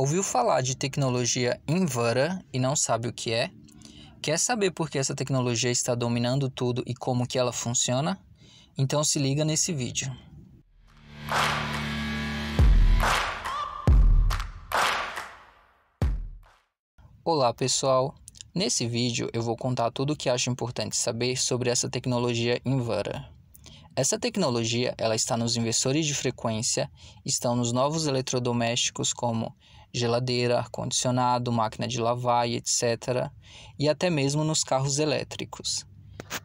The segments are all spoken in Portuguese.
Ouviu falar de tecnologia Invara e não sabe o que é? Quer saber por que essa tecnologia está dominando tudo e como que ela funciona? Então se liga nesse vídeo. Olá pessoal, Nesse vídeo eu vou contar tudo o que acho importante saber sobre essa tecnologia Invara. Essa tecnologia ela está nos inversores de frequência, estão nos novos eletrodomésticos como geladeira, ar-condicionado, máquina de lavar etc., e até mesmo nos carros elétricos.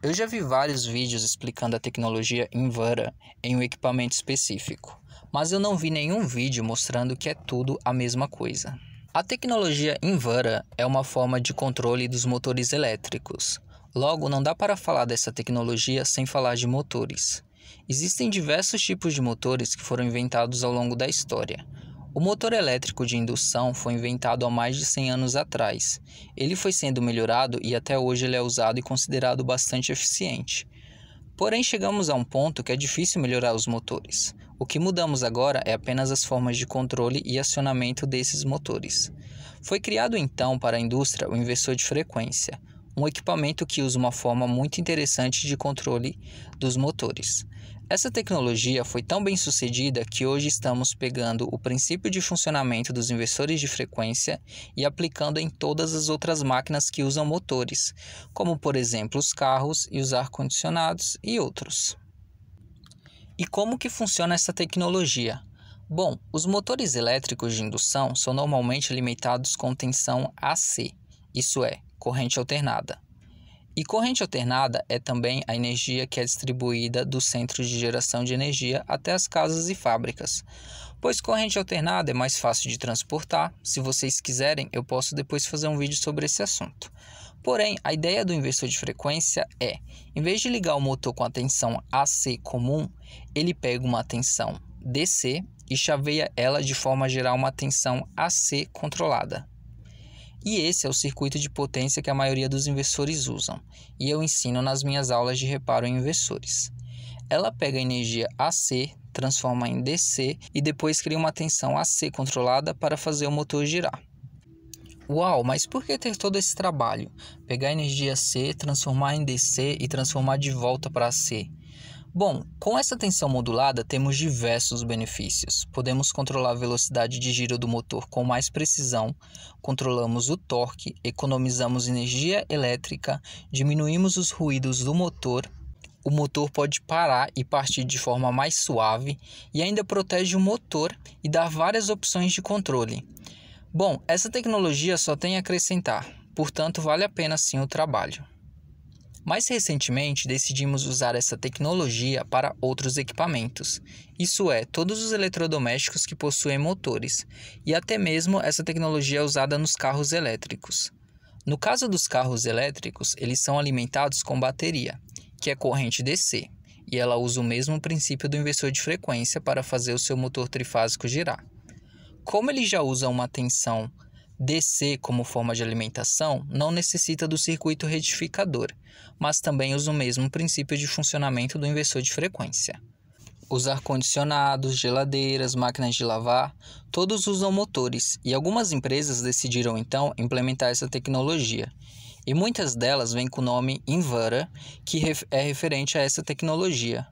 Eu já vi vários vídeos explicando a tecnologia invera em um equipamento específico, mas eu não vi nenhum vídeo mostrando que é tudo a mesma coisa. A tecnologia invera é uma forma de controle dos motores elétricos. Logo, não dá para falar dessa tecnologia sem falar de motores. Existem diversos tipos de motores que foram inventados ao longo da história, o motor elétrico de indução foi inventado há mais de 100 anos atrás. Ele foi sendo melhorado e até hoje ele é usado e considerado bastante eficiente. Porém, chegamos a um ponto que é difícil melhorar os motores. O que mudamos agora é apenas as formas de controle e acionamento desses motores. Foi criado então para a indústria o inversor de frequência, um equipamento que usa uma forma muito interessante de controle dos motores. Essa tecnologia foi tão bem sucedida que hoje estamos pegando o princípio de funcionamento dos inversores de frequência e aplicando em todas as outras máquinas que usam motores, como por exemplo os carros e os ar-condicionados e outros. E como que funciona essa tecnologia? Bom, os motores elétricos de indução são normalmente alimentados com tensão AC, isso é, corrente alternada. E corrente alternada é também a energia que é distribuída do centro de geração de energia até as casas e fábricas. Pois corrente alternada é mais fácil de transportar, se vocês quiserem, eu posso depois fazer um vídeo sobre esse assunto. Porém, a ideia do inversor de frequência é, em vez de ligar o motor com a tensão AC comum, ele pega uma tensão DC e chaveia ela de forma a gerar uma tensão AC controlada. E esse é o circuito de potência que a maioria dos inversores usam, e eu ensino nas minhas aulas de reparo em inversores. Ela pega a energia AC, transforma em DC e depois cria uma tensão AC controlada para fazer o motor girar. Uau, mas por que ter todo esse trabalho? Pegar energia C, transformar em DC e transformar de volta para AC? Bom, com essa tensão modulada temos diversos benefícios. Podemos controlar a velocidade de giro do motor com mais precisão, controlamos o torque, economizamos energia elétrica, diminuímos os ruídos do motor, o motor pode parar e partir de forma mais suave e ainda protege o motor e dá várias opções de controle. Bom, essa tecnologia só tem a acrescentar, portanto, vale a pena sim o trabalho. Mais recentemente, decidimos usar essa tecnologia para outros equipamentos, isso é, todos os eletrodomésticos que possuem motores, e até mesmo essa tecnologia é usada nos carros elétricos. No caso dos carros elétricos, eles são alimentados com bateria, que é corrente DC, e ela usa o mesmo princípio do inversor de frequência para fazer o seu motor trifásico girar. Como ele já usa uma tensão DC como forma de alimentação não necessita do circuito retificador, mas também usa o mesmo princípio de funcionamento do inversor de frequência. Os ar-condicionados, geladeiras, máquinas de lavar, todos usam motores, e algumas empresas decidiram então implementar essa tecnologia. E muitas delas vêm com o nome Invara, que é referente a essa tecnologia.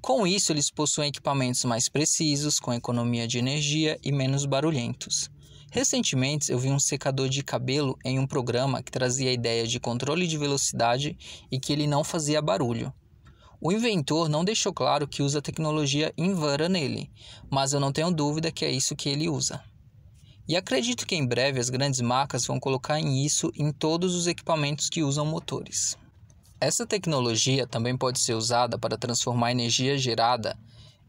Com isso, eles possuem equipamentos mais precisos, com economia de energia e menos barulhentos. Recentemente, eu vi um secador de cabelo em um programa que trazia a ideia de controle de velocidade e que ele não fazia barulho. O inventor não deixou claro que usa a tecnologia Invara nele, mas eu não tenho dúvida que é isso que ele usa. E acredito que em breve as grandes marcas vão colocar em isso em todos os equipamentos que usam motores. Essa tecnologia também pode ser usada para transformar energia gerada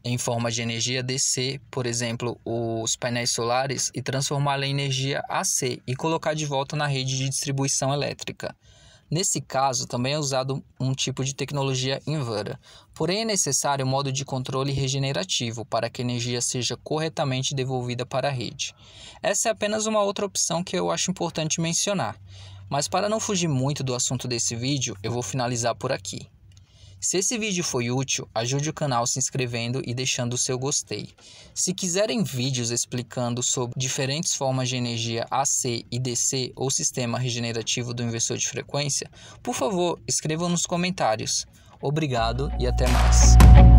em forma de energia DC, por exemplo, os painéis solares, e transformá-la em energia AC e colocar de volta na rede de distribuição elétrica. Nesse caso, também é usado um tipo de tecnologia inverter, porém é necessário um modo de controle regenerativo para que a energia seja corretamente devolvida para a rede. Essa é apenas uma outra opção que eu acho importante mencionar, mas para não fugir muito do assunto desse vídeo, eu vou finalizar por aqui. Se esse vídeo foi útil, ajude o canal se inscrevendo e deixando o seu gostei. Se quiserem vídeos explicando sobre diferentes formas de energia AC e DC ou sistema regenerativo do inversor de frequência, por favor, escrevam nos comentários. Obrigado e até mais.